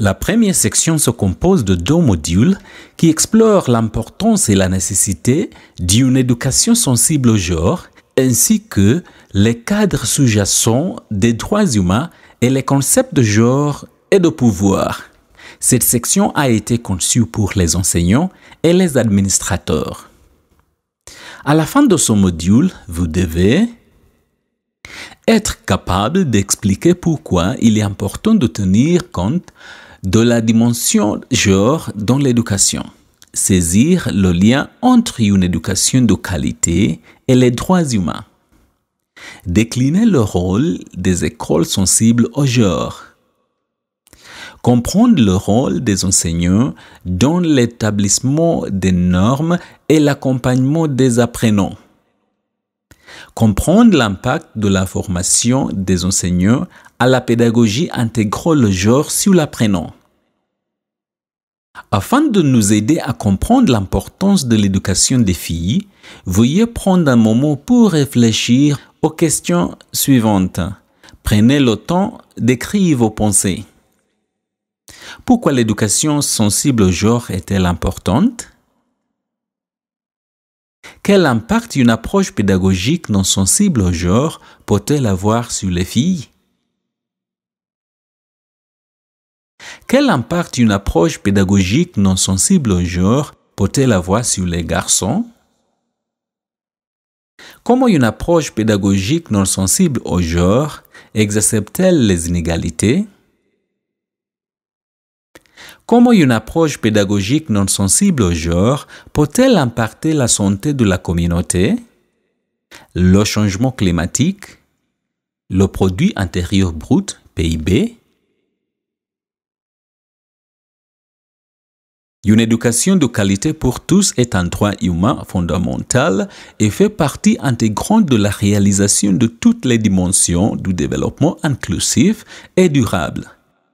La première section se compose de deux modules qui explorent l'importance et la nécessité d'une éducation sensible au genre, ainsi que les cadres sous-jacents des droits humains et les concepts de genre et de pouvoir. Cette section a été conçue pour les enseignants et les administrateurs. À la fin de ce module, vous devez être capable d'expliquer pourquoi il est important de tenir compte de la dimension genre dans l'éducation. Saisir le lien entre une éducation de qualité et les droits humains. Décliner le rôle des écoles sensibles au genre. Comprendre le rôle des enseignants dans l'établissement des normes et l'accompagnement des apprenants comprendre l'impact de la formation des enseignants à la pédagogie intégrant le genre sur l'apprenant. Afin de nous aider à comprendre l'importance de l'éducation des filles, veuillez prendre un moment pour réfléchir aux questions suivantes. Prenez le temps d'écrire vos pensées. Pourquoi l'éducation sensible au genre est-elle importante quel impact une approche pédagogique non sensible au genre peut-elle avoir sur les filles Quel impact une approche pédagogique non sensible au genre peut-elle avoir sur les garçons Comment une approche pédagogique non sensible au genre exacerbe-t-elle les inégalités Comment une approche pédagogique non sensible au genre peut-elle impacter la santé de la communauté, le changement climatique, le produit intérieur brut, PIB Une éducation de qualité pour tous est un droit humain fondamental et fait partie intégrante de la réalisation de toutes les dimensions du développement inclusif et durable.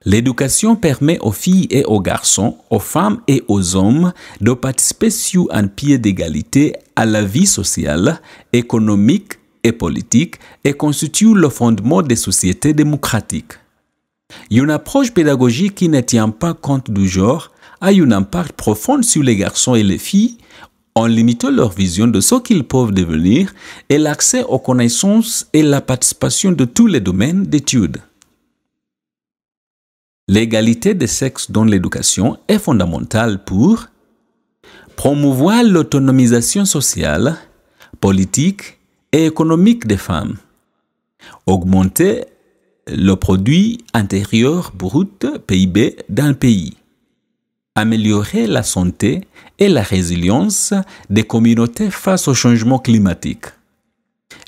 L'éducation permet aux filles et aux garçons, aux femmes et aux hommes de participer sur un pied d'égalité à la vie sociale, économique et politique et constitue le fondement des sociétés démocratiques. Une approche pédagogique qui ne tient pas compte du genre a un impact profond sur les garçons et les filles en limitant leur vision de ce qu'ils peuvent devenir et l'accès aux connaissances et la participation de tous les domaines d'études. L'égalité des sexes dans l'éducation est fondamentale pour promouvoir l'autonomisation sociale, politique et économique des femmes, augmenter le produit intérieur brut PIB dans le pays, améliorer la santé et la résilience des communautés face au changement climatique,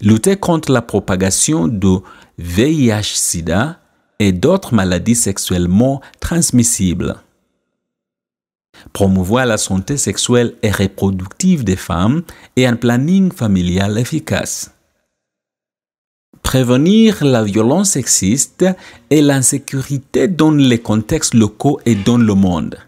lutter contre la propagation de VIH-Sida et d'autres maladies sexuellement transmissibles. Promouvoir la santé sexuelle et reproductive des femmes et un planning familial efficace. Prévenir la violence sexiste et l'insécurité dans les contextes locaux et dans le monde.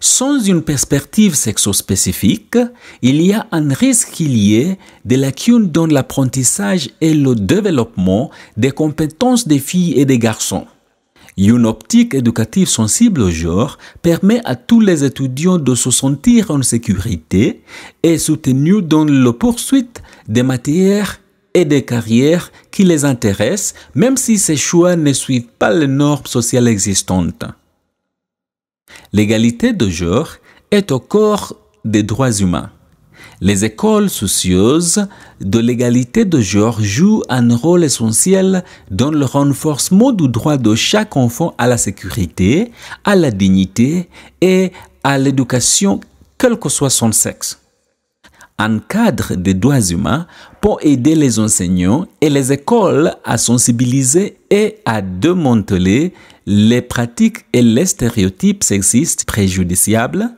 Sans une perspective sexo-spécifique, il y a un risque qu'il y ait des lacunes dans l'apprentissage et le développement des compétences des filles et des garçons. Une optique éducative sensible au genre permet à tous les étudiants de se sentir en sécurité et soutenus dans la poursuite des matières et des carrières qui les intéressent, même si ces choix ne suivent pas les normes sociales existantes. L'égalité de genre est au corps des droits humains. Les écoles soucieuses de l'égalité de genre jouent un rôle essentiel dans le renforcement du droit de chaque enfant à la sécurité, à la dignité et à l'éducation, quel que soit son sexe en cadre des droits humains pour aider les enseignants et les écoles à sensibiliser et à démanteler les pratiques et les stéréotypes sexistes préjudiciables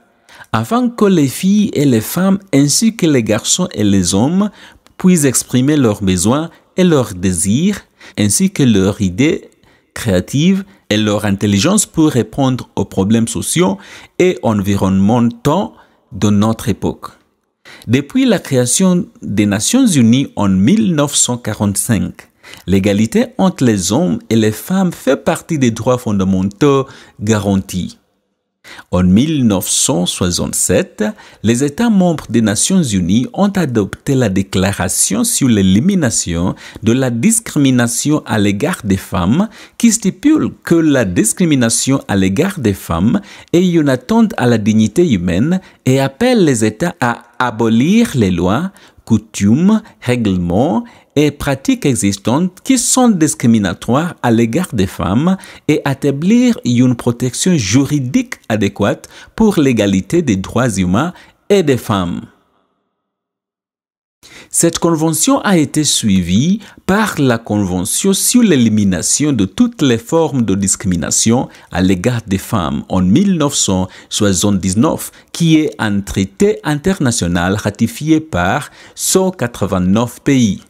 afin que les filles et les femmes ainsi que les garçons et les hommes puissent exprimer leurs besoins et leurs désirs ainsi que leurs idées créatives et leur intelligence pour répondre aux problèmes sociaux et environnementaux de notre époque. Depuis la création des Nations Unies en 1945, l'égalité entre les hommes et les femmes fait partie des droits fondamentaux garantis. En 1967, les États membres des Nations Unies ont adopté la Déclaration sur l'élimination de la discrimination à l'égard des femmes qui stipule que la discrimination à l'égard des femmes est une attente à la dignité humaine et appelle les États à abolir les lois, coutumes, règlements et pratiques existantes qui sont discriminatoires à l'égard des femmes et établir une protection juridique adéquate pour l'égalité des droits humains et des femmes. Cette convention a été suivie par la Convention sur l'élimination de toutes les formes de discrimination à l'égard des femmes en 1979, qui est un traité international ratifié par 189 pays.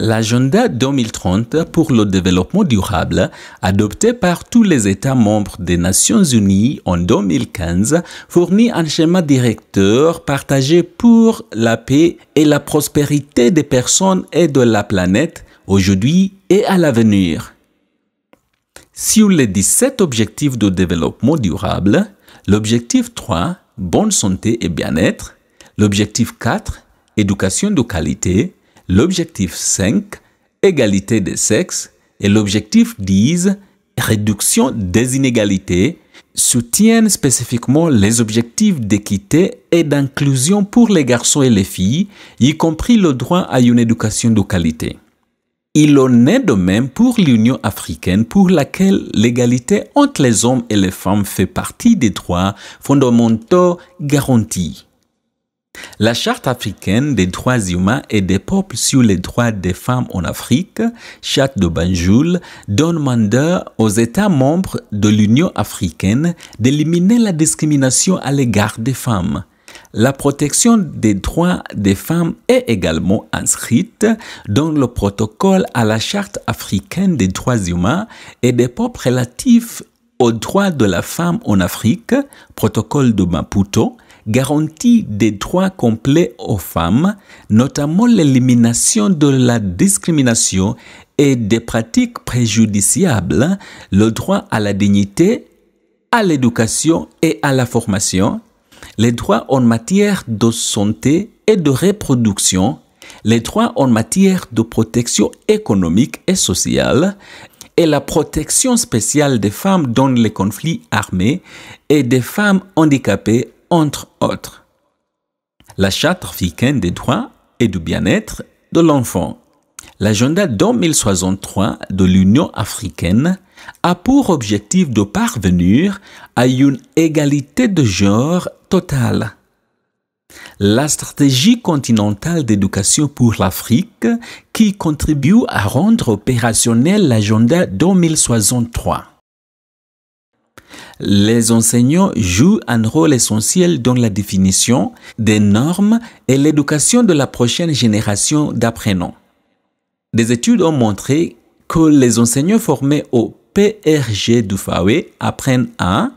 L'agenda 2030 pour le développement durable, adopté par tous les États membres des Nations Unies en 2015, fournit un schéma directeur partagé pour la paix et la prospérité des personnes et de la planète aujourd'hui et à l'avenir. Sur les 17 objectifs de développement durable, l'objectif 3, bonne santé et bien-être, l'objectif 4, éducation de qualité, l'objectif 5, égalité des sexes, et l'objectif 10, réduction des inégalités, soutiennent spécifiquement les objectifs d'équité et d'inclusion pour les garçons et les filles, y compris le droit à une éducation de qualité. Il en est de même pour l'Union africaine pour laquelle l'égalité entre les hommes et les femmes fait partie des droits fondamentaux garantis. La Charte africaine des droits humains et des peuples sur les droits des femmes en Afrique, Charte de Banjul, donne mandat aux États membres de l'Union africaine d'éliminer la discrimination à l'égard des femmes. La protection des droits des femmes est également inscrite dans le protocole à la Charte africaine des droits humains et des peuples relatifs aux droits de la femme en Afrique, protocole de Maputo, garantie des droits complets aux femmes, notamment l'élimination de la discrimination et des pratiques préjudiciables, le droit à la dignité, à l'éducation et à la formation, les droits en matière de santé et de reproduction, les droits en matière de protection économique et sociale, et la protection spéciale des femmes dans les conflits armés et des femmes handicapées entre autres. la Charte africaine des droits et du bien-être de l'enfant. L'agenda 2063 de l'Union africaine a pour objectif de parvenir à une égalité de genre totale. La stratégie continentale d'éducation pour l'Afrique qui contribue à rendre opérationnel l'agenda 2063. Les enseignants jouent un rôle essentiel dans la définition des normes et l'éducation de la prochaine génération d'apprenants. Des études ont montré que les enseignants formés au PRG du FAWE apprennent à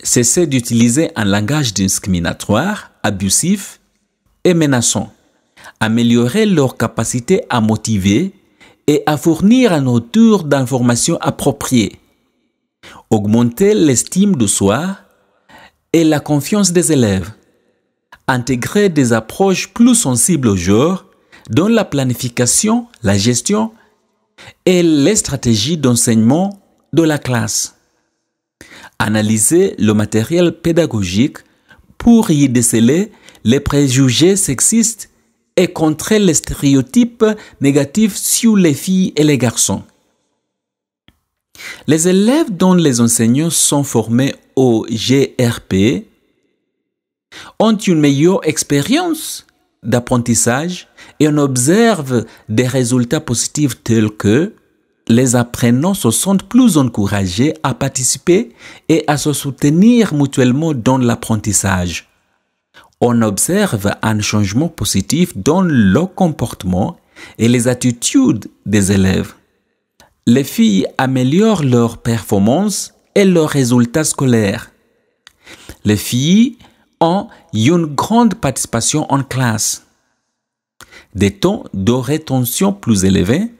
cesser d'utiliser un langage discriminatoire, abusif et menaçant, améliorer leur capacité à motiver et à fournir un retour d'informations appropriées, augmenter l'estime de soi et la confiance des élèves, intégrer des approches plus sensibles au genre dans la planification, la gestion et les stratégies d'enseignement de la classe, analyser le matériel pédagogique pour y déceler les préjugés sexistes et contrer les stéréotypes négatifs sur les filles et les garçons. Les élèves dont les enseignants sont formés au GRP ont une meilleure expérience d'apprentissage et on observe des résultats positifs tels que les apprenants se sentent plus encouragés à participer et à se soutenir mutuellement dans l'apprentissage. On observe un changement positif dans le comportement et les attitudes des élèves les filles améliorent leurs performances et leurs résultats scolaires. Les filles ont une grande participation en classe, des temps de rétention plus élevés,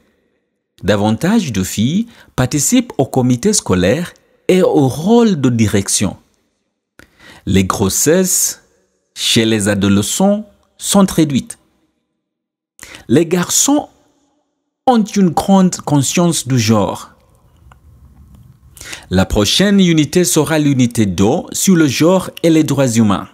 davantage de filles participent au comité scolaire et au rôle de direction. Les grossesses chez les adolescents sont réduites. Les garçons ont une grande conscience du genre. La prochaine unité sera l'unité d'eau sur le genre et les droits humains.